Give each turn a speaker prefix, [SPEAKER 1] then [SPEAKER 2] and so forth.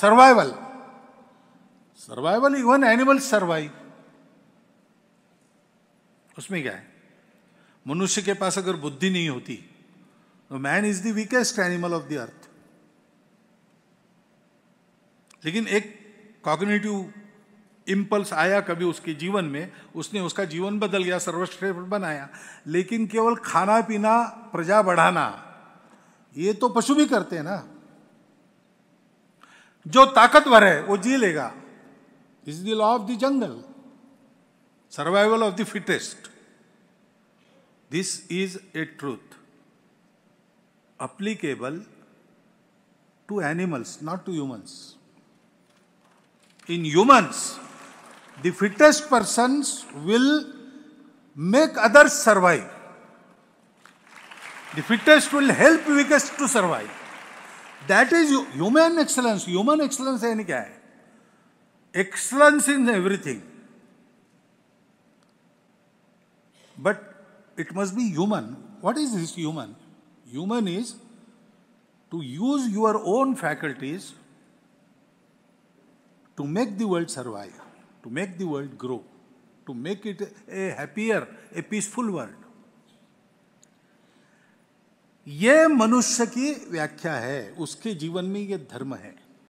[SPEAKER 1] Survival survival even animals survive उसमें क्या है मनुष्य के पास अगर बुद्धि नहीं होती तो man is the weakest animal of the earth लेकिन एक कॉग्निटिव इंपल्स आया कभी उसके जीवन में उसने उसका जीवन बदल गया सर्वश्रेष्ठ बनाया लेकिन केवल खाना पीना प्रजा बढ़ाना ये तो पशु भी करते हैं ना जो ताकतवर है वो जी लेगा is the law of the jungle survival of the fittest this is a truth applicable to animals not to humans in humans the fittest person will make others survive the fittest will help weakest to survive That is human excellence. Human excellence is any है Excellence in everything. But it must be human. What is this human? Human is to use your own faculties to make the world survive, to make the world grow, to make it a happier, a peaceful world. ये मनुष्य की व्याख्या है उसके जीवन में ये धर्म है